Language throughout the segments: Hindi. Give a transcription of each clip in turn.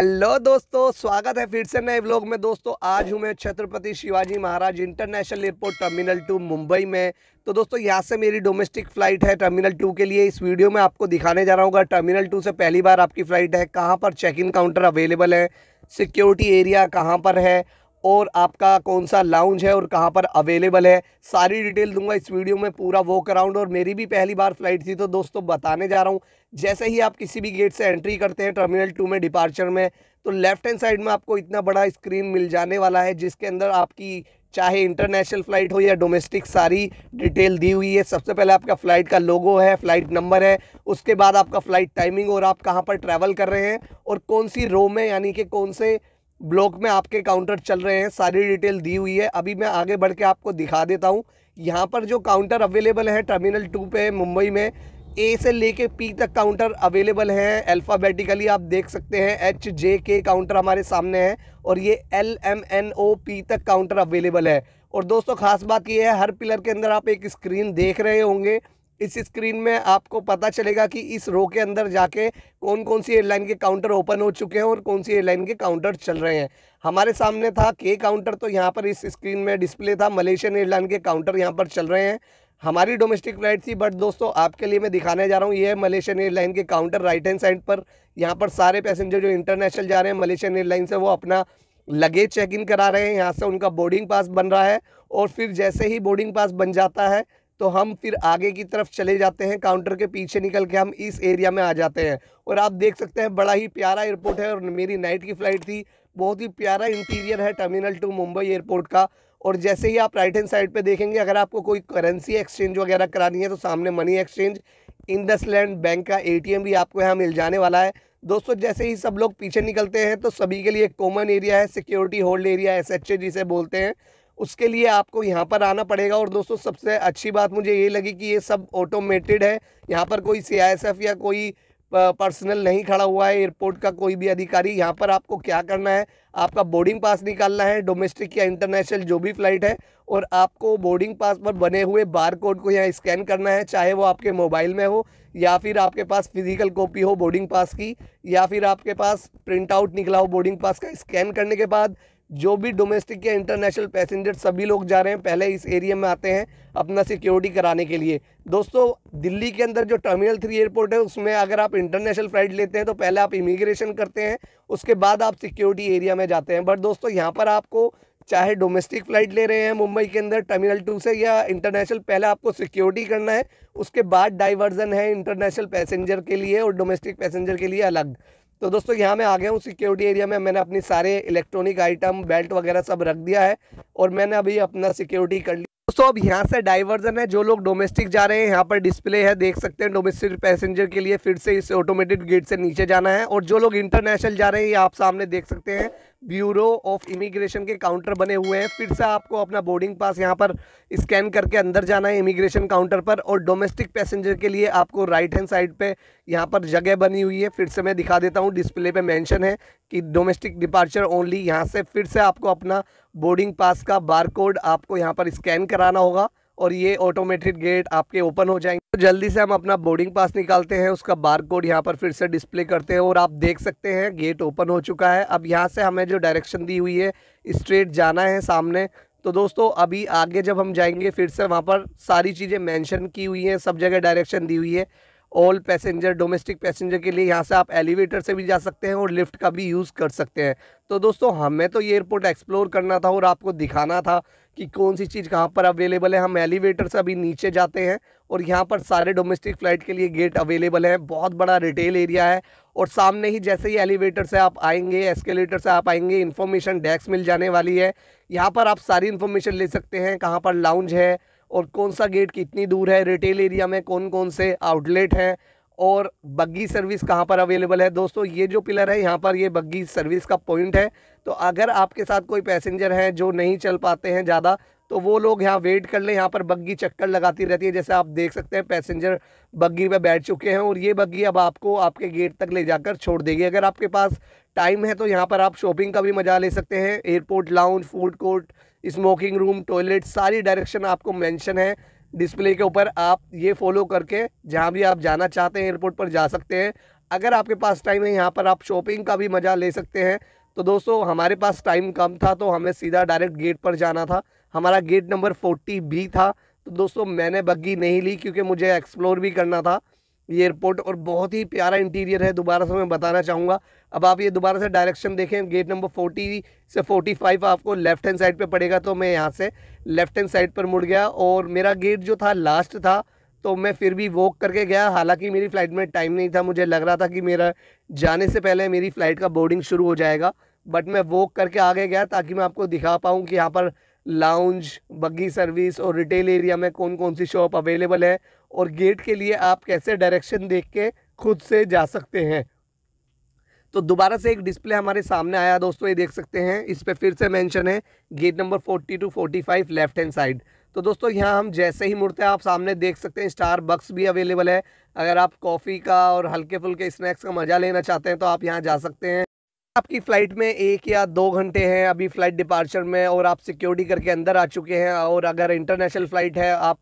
हेलो दोस्तों स्वागत है फिर से नए ब्लॉग में दोस्तों आज हूँ मैं Chhatrapati Shivaji Maharaj international airport terminal two Mumbai में तो दोस्तों यहाँ से मेरी डोमेस्टिक फ़्लाइट है टर्मिनल टू के लिए इस वीडियो में आपको दिखाने जा रहा हूँ टर्मिनल टू से पहली बार आपकी फ़्लाइट है कहाँ पर चेक इन काउंटर अवेलेबल है सिक्योरिटी एरिया कहाँ पर है और आपका कौन सा लाउंज है और कहाँ पर अवेलेबल है सारी डिटेल दूंगा इस वीडियो में पूरा वॉक अराउंड और मेरी भी पहली बार फ्लाइट थी तो दोस्तों बताने जा रहा हूँ जैसे ही आप किसी भी गेट से एंट्री करते हैं टर्मिनल टू में डिपार्चर में तो लेफ्ट हैंड साइड में आपको इतना बड़ा स्क्रीन मिल जाने वाला है जिसके अंदर आपकी चाहे इंटरनेशनल फ़्लाइट हो या डोमेस्टिक सारी डिटेल दी हुई है सबसे पहले आपका फ़्लाइट का लोगो है फ़्लाइट नंबर है उसके बाद आपका फ़्लाइट टाइमिंग और आप कहाँ पर ट्रैवल कर रहे हैं और कौन सी रो में यानी कि कौन से ब्लॉक में आपके काउंटर चल रहे हैं सारी डिटेल दी हुई है अभी मैं आगे बढ़ के आपको दिखा देता हूँ यहाँ पर जो काउंटर अवेलेबल है टर्मिनल टू पे मुंबई में ए से लेके पी तक काउंटर अवेलेबल हैं अल्फ़ाबेटिकली आप देख सकते हैं एच जे के काउंटर हमारे सामने हैं और ये L M N O P तक काउंटर अवेलेबल है और दोस्तों खास बात ये है हर पिलर के अंदर आप एक स्क्रीन देख रहे होंगे इस स्क्रीन में आपको पता चलेगा कि इस रो के अंदर जाके कौन कौन सी एयरलाइन के काउंटर ओपन हो चुके हैं और कौन सी एयरलाइन के काउंटर चल रहे हैं हमारे सामने था के काउंटर तो यहाँ पर इस स्क्रीन में डिस्प्ले था मलेशियन एयरलाइन के काउंटर यहाँ पर चल रहे हैं हमारी डोमेस्टिक फ्लाइट थी बट दोस्तों आपके लिए मैं दिखाने जा रहा हूँ ये है मलेशियन एयरलाइन के काउंटर राइट हैंड साइड पर यहाँ पर सारे पैसेंजर जो इंटरनेशनल जा रहे हैं मलेशियन एयरलाइन से वो अपना लगेज चेक इन करा रहे हैं यहाँ से उनका बोर्डिंग पास बन रहा है और फिर जैसे ही बोर्डिंग पास बन जाता है तो हम फिर आगे की तरफ चले जाते हैं काउंटर के पीछे निकल के हम इस एरिया में आ जाते हैं और आप देख सकते हैं बड़ा ही प्यारा एयरपोर्ट है और मेरी नाइट की फ़्लाइट थी बहुत ही प्यारा इंटीरियर है टर्मिनल टू मुंबई एयरपोर्ट का और जैसे ही आप राइट हैंड साइड पे देखेंगे अगर आपको कोई करेंसी एक्सचेंज वगैरह करानी है तो सामने money exchange IndusInd bank का एटीएम भी आपको यहाँ मिल जाने वाला है दोस्तों जैसे ही सब लोग पीछे निकलते हैं तो सभी के लिए एक कॉमन एरिया है security hold area S H जिसे बोलते हैं उसके लिए आपको यहाँ पर आना पड़ेगा और दोस्तों सबसे अच्छी बात मुझे ये लगी कि ये सब ऑटोमेटेड है यहाँ पर कोई सी या कोई पर्सनल नहीं खड़ा हुआ है एयरपोर्ट का कोई भी अधिकारी यहाँ पर आपको क्या करना है आपका बोर्डिंग पास निकालना है डोमेस्टिक या इंटरनेशनल जो भी फ्लाइट है और आपको बोर्डिंग पास पर बने हुए बार कोड को यहाँ स्कैन करना है चाहे वो आपके मोबाइल में हो या फिर आपके पास फिजिकल कॉपी हो बोर्डिंग पास की या फिर आपके पास प्रिंट आउट निकला हो बोर्डिंग पास का स्कैन करने के बाद जो भी डोमेस्टिक या इंटरनेशनल पैसेंजर सभी लोग जा रहे हैं पहले इस एरिया में आते हैं अपना सिक्योरिटी कराने के लिए दोस्तों दिल्ली के अंदर जो टर्मिनल थ्री एयरपोर्ट है उसमें अगर आप इंटरनेशनल फ़्लाइट लेते हैं तो पहले आप इमिग्रेशन करते हैं उसके बाद आप सिक्योरिटी एरिया में जाते हैं बट दोस्तों यहाँ पर आपको चाहे डोमेस्टिक फ़्लाइट ले रहे हैं मुंबई के अंदर टर्मिनल टू से या इंटरनेशनल पहले आपको सिक्योरिटी करना है उसके बाद डाइवर्जन है इंटरनेशनल पैसेंजर के लिए और डोमेस्टिक पैसेंजर के लिए अलग तो दोस्तों यहाँ मैं आ गया हूँ सिक्योरिटी एरिया में मैंने अपनी सारे इलेक्ट्रॉनिक आइटम बेल्ट वगैरह सब रख दिया है और मैंने अभी अपना सिक्योरिटी कर लिया दोस्तों अब यहाँ से डाइवर्जन है जो लोग डोमेस्टिक जा रहे हैं यहाँ पर डिस्प्ले है देख सकते हैं डोमेस्टिक पैसेंजर के लिए फिर से इस ऑटोमेटेड गेट से नीचे जाना है और जो लोग इंटरनेशनल जा रहे हैं ये आप सामने देख सकते हैं ब्यूरो ऑफ इमिग्रेशन के काउंटर बने हुए हैं फिर से आपको अपना बोर्डिंग पास यहाँ पर स्कैन करके अंदर जाना है इमिग्रेशन काउंटर पर और डोमेस्टिक पैसेंजर के लिए आपको राइट हैंड साइड पे यहाँ पर जगह बनी हुई है फिर से मैं दिखा देता हूँ डिस्प्ले पे मेंशन है कि डोमेस्टिक डिपार्चर ओनली यहाँ से फिर से आपको अपना बोर्डिंग पास का बार आपको यहाँ पर स्कैन कराना होगा और ये ऑटोमेटेड गेट आपके ओपन हो जाएंगे तो जल्दी से हम अपना बोर्डिंग पास निकालते हैं उसका बार कोड यहाँ पर फिर से डिस्प्ले करते हैं और आप देख सकते हैं गेट ओपन हो चुका है अब यहाँ से हमें जो डायरेक्शन दी हुई है स्ट्रेट जाना है सामने तो दोस्तों अभी आगे जब हम जाएंगे फिर से वहाँ पर सारी चीज़ें मैंशन की हुई हैं सब जगह डायरेक्शन दी हुई है ऑल पैसेंजर डोमेस्टिक पैसेंजर के लिए यहाँ से आप एलिवेटर से भी जा सकते हैं और लिफ्ट का भी यूज़ कर सकते हैं तो दोस्तों हमें तो ये एयरपोर्ट एक्सप्लोर करना था और आपको दिखाना था कि कौन सी चीज़ कहाँ पर अवेलेबल है हम एलिवेटर से अभी नीचे जाते हैं और यहाँ पर सारे डोमेस्टिक फ़्लाइट के लिए गेट अवेलेबल हैं बहुत बड़ा रिटेल एरिया है और सामने ही जैसे ही एलिवेटर से आप आएंगे एस्केलेटर से आप आएंगे इन्फॉर्मेशन डेस्क मिल जाने वाली है यहाँ पर आप सारी इन्फॉर्मेशन ले सकते हैं कहाँ पर लाउंज है और कौन सा गेट कितनी दूर है रिटेल एरिया में कौन कौन से आउटलेट हैं और बग्गी सर्विस कहाँ पर अवेलेबल है दोस्तों ये जो पिलर है यहाँ पर ये बग्गी सर्विस का पॉइंट है तो अगर आपके साथ कोई पैसेंजर हैं जो नहीं चल पाते हैं ज़्यादा तो वो लोग यहाँ वेट कर लें यहाँ पर बग्गी चक्कर लगाती रहती है जैसे आप देख सकते हैं पैसेंजर बग्गी में बैठ चुके हैं और ये बग्गी अब आपको आपके गेट तक ले जाकर छोड़ देगी अगर आपके पास टाइम है तो यहाँ पर आप शॉपिंग का भी मज़ा ले सकते हैं airport lounge food court smoking room toilet सारी डायरेक्शन आपको मैंशन है डिस्प्ले के ऊपर आप ये फॉलो करके जहाँ भी आप जाना चाहते हैं एयरपोर्ट पर जा सकते हैं अगर आपके पास टाइम है यहाँ पर आप शॉपिंग का भी मज़ा ले सकते हैं तो दोस्तों हमारे पास टाइम कम था तो हमें सीधा डायरेक्ट गेट पर जाना था हमारा गेट नंबर फोर्टी बी था तो दोस्तों मैंने बग्गी नहीं ली क्योंकि मुझे एक्सप्लोर भी करना था ये एयरपोर्ट और बहुत ही प्यारा इंटीरियर है दोबारा से मैं बताना चाहूँगा अब आप ये दोबारा से डायरेक्शन देखें गेट नंबर 40 से 45 आपको लेफ्ट हैंड साइड पे पड़ेगा तो मैं यहाँ से लेफ्ट हैंड साइड पर मुड़ गया और मेरा गेट जो था लास्ट था तो मैं फिर भी वॉक करके गया हालांकि मेरी फ़्लाइट में टाइम नहीं था मुझे लग रहा था कि मेरा जाने से पहले मेरी फ़्लाइट का बोर्डिंग शुरू हो जाएगा बट मैं वॉक करके आगे गया ताकि मैं आपको दिखा पाऊँ कि यहाँ पर लाउंज बग्गी सर्विस और रिटेल एरिया में कौन कौन सी शॉप अवेलेबल है और गेट के लिए आप कैसे डायरेक्शन देख के खुद से जा सकते हैं तो दोबारा से एक डिस्प्ले हमारे सामने आया दोस्तों ये देख सकते हैं इस पर फिर से मेंशन है gate number 40 to 45 left hand side तो दोस्तों यहाँ हम जैसे ही मुड़ते हैं आप सामने देख सकते हैं स्टार बक्स भी अवेलेबल है अगर आप कॉफ़ी का और हल्के फुल्के स्नैक्स का मज़ा लेना चाहते हैं तो आप यहाँ जा सकते हैं आपकी फ़्लाइट में एक या दो घंटे हैं अभी फ़्लाइट डिपार्चर में और आप सिक्योरिटी करके अंदर आ चुके हैं और अगर इंटरनेशनल फ़्लाइट है आप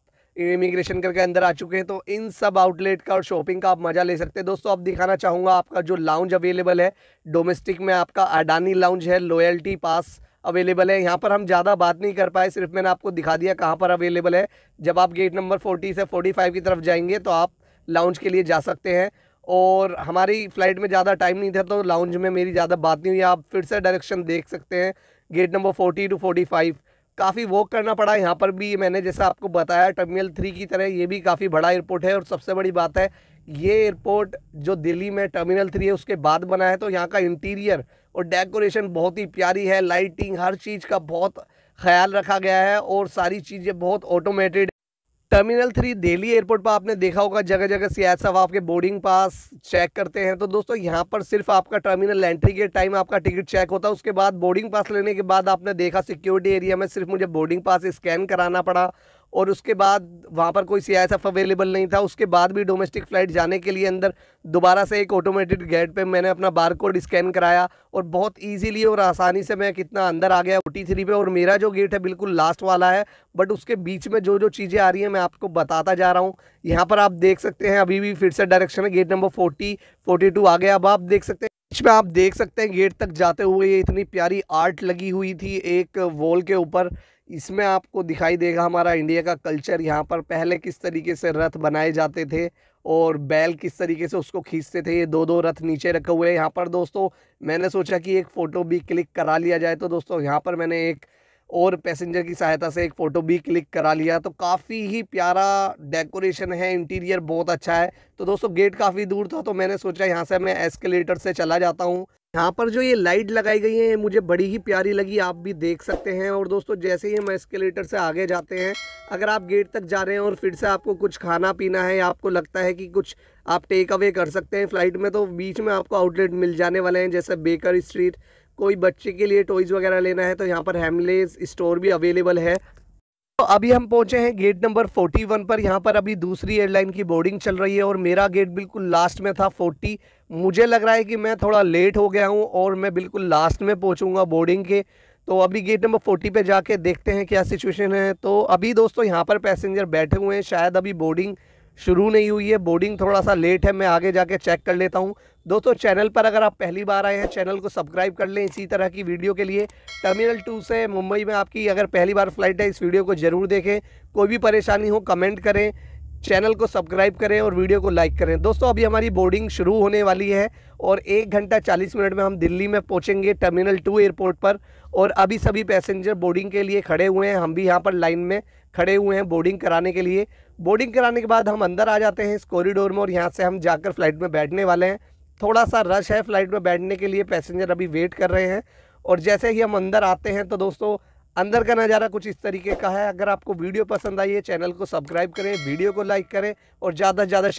इमिग्रेशन करके अंदर आ चुके हैं तो इन सब आउटलेट का और शॉपिंग का आप मज़ा ले सकते हैं दोस्तों आप दिखाना चाहूँगा आपका जो लाउंज अवेलेबल है डोमेस्टिक में आपका अडानी लाउंज है लॉयल्टी पास अवेलेबल है यहाँ पर हम ज़्यादा बात नहीं कर पाए सिर्फ मैंने आपको दिखा दिया कहाँ पर अवेलेबल है जब आप गेट नंबर फोर्टी से फोर्टी फाइव की तरफ जाएंगे तो आप लाउंज के लिए जा सकते हैं और हमारी फ़्लाइट में ज़्यादा टाइम नहीं था तो लाउंज में मेरी ज़्यादा बात नहीं हुई आप फिर से डायरेक्शन देख सकते हैं gate number forty to forty five काफ़ी वॉक करना पड़ा यहाँ पर भी मैंने जैसा आपको बताया टर्मिनल थ्री की तरह ये भी काफ़ी बड़ा एयरपोर्ट है और सबसे बड़ी बात है ये एयरपोर्ट जो दिल्ली में टर्मिनल थ्री है उसके बाद बना है तो यहाँ का इंटीरियर और डेकोरेशन बहुत ही प्यारी है लाइटिंग हर चीज़ का बहुत ख्याल रखा गया है और सारी चीज़ें बहुत automated terminal three Delhi airport पर आपने देखा होगा जगह जगह एफ आपके बोर्डिंग पास चेक करते हैं तो दोस्तों यहाँ पर सिर्फ आपका टर्मिनल एंट्री के टाइम आपका टिकट चेक होता है उसके बाद बोर्डिंग पास लेने के बाद आपने देखा सिक्योरिटी एरिया में सिर्फ मुझे बोर्डिंग पास स्कैन कराना पड़ा और उसके बाद वहाँ पर कोई सी अवेलेबल नहीं था उसके बाद भी डोमेस्टिक फ़्लाइट जाने के लिए अंदर दोबारा से एक ऑटोमेटेड गेट पे मैंने अपना बार कोड स्कैन कराया और बहुत इजीली और आसानी से मैं कितना अंदर आ गया फोर्टी थ्री पे और मेरा जो गेट है बिल्कुल लास्ट वाला है बट उसके बीच में जो जो चीज़ें आ रही हैं मैं आपको बताता जा रहा हूँ यहाँ पर आप देख सकते हैं अभी भी फिर से डायरेक्शन है gate number forty forty two आ गया अब आप देख सकते हैं बीच में आप देख सकते हैं गेट तक जाते हुए ये इतनी प्यारी आर्ट लगी हुई थी एक वॉल के ऊपर इसमें आपको दिखाई देगा हमारा इंडिया का कल्चर यहाँ पर पहले किस तरीके से रथ बनाए जाते थे और बैल किस तरीके से उसको खींचते थे ये दो दो रथ नीचे रखे हुए हैं यहाँ पर दोस्तों मैंने सोचा कि एक फ़ोटो भी क्लिक करा लिया जाए तो दोस्तों यहाँ पर मैंने एक और पैसेंजर की सहायता से एक फ़ोटो भी क्लिक करा लिया तो काफ़ी ही प्यारा डेकोरेशन है इंटीरियर बहुत अच्छा है तो दोस्तों गेट काफ़ी दूर था तो मैंने सोचा यहाँ से मैं एस्केलेटर से चला जाता हूँ यहाँ पर जो ये लाइट लगाई गई है ये मुझे बड़ी ही प्यारी लगी आप भी देख सकते हैं और दोस्तों जैसे ही हम एस्केलेटर से आगे जाते हैं अगर आप गेट तक जा रहे हैं और फिर से आपको कुछ खाना पीना है या आपको लगता है कि कुछ आप टेक अवे कर सकते हैं फ़्लाइट में तो बीच में आपको आउटलेट मिल जाने वाले हैं जैसे बेकर स्ट्रीट कोई बच्चे के लिए टॉयज़ वगैरह लेना है तो यहाँ पर हेमलेस स्टोर भी अवेलेबल है तो अभी हम पहुंचे हैं गेट नंबर 41 पर यहाँ पर अभी दूसरी एयरलाइन की बोर्डिंग चल रही है और मेरा गेट बिल्कुल लास्ट में था 40 मुझे लग रहा है कि मैं थोड़ा लेट हो गया हूँ और मैं बिल्कुल लास्ट में पहुँचूँगा बोर्डिंग के तो अभी गेट नंबर 40 पे जाके देखते हैं क्या सिचुएशन है तो अभी दोस्तों यहाँ पर पैसेंजर बैठे हुए हैं शायद अभी बोर्डिंग शुरू नहीं हुई है बोर्डिंग थोड़ा सा लेट है मैं आगे जाके चेक कर लेता हूँ दोस्तों चैनल पर अगर आप पहली बार आए हैं चैनल को सब्सक्राइब कर लें इसी तरह की वीडियो के लिए टर्मिनल टू से मुंबई में आपकी अगर पहली बार फ्लाइट है इस वीडियो को ज़रूर देखें कोई भी परेशानी हो कमेंट करें चैनल को सब्सक्राइब करें और वीडियो को लाइक करें दोस्तों अभी हमारी बोर्डिंग शुरू होने वाली है और एक घंटा चालीस मिनट में हम दिल्ली में पहुंचेंगे टर्मिनल टू एयरपोर्ट पर और अभी सभी पैसेंजर बोर्डिंग के लिए खड़े हुए हैं हम भी यहाँ पर लाइन में खड़े हुए हैं बोर्डिंग कराने के लिए बोर्डिंग कराने के बाद हम अंदर आ जाते हैं इस कॉरिडोर में और यहाँ से हम जाकर फ्लाइट में बैठने वाले हैं थोड़ा सा रश है फ्लाइट में बैठने के लिए पैसेंजर अभी वेट कर रहे हैं और जैसे ही हम अंदर आते हैं तो दोस्तों अंदर का नज़ारा कुछ इस तरीके का है अगर आपको वीडियो पसंद आई है चैनल को सब्सक्राइब करें वीडियो को लाइक करें और ज़्यादा से ज़्यादा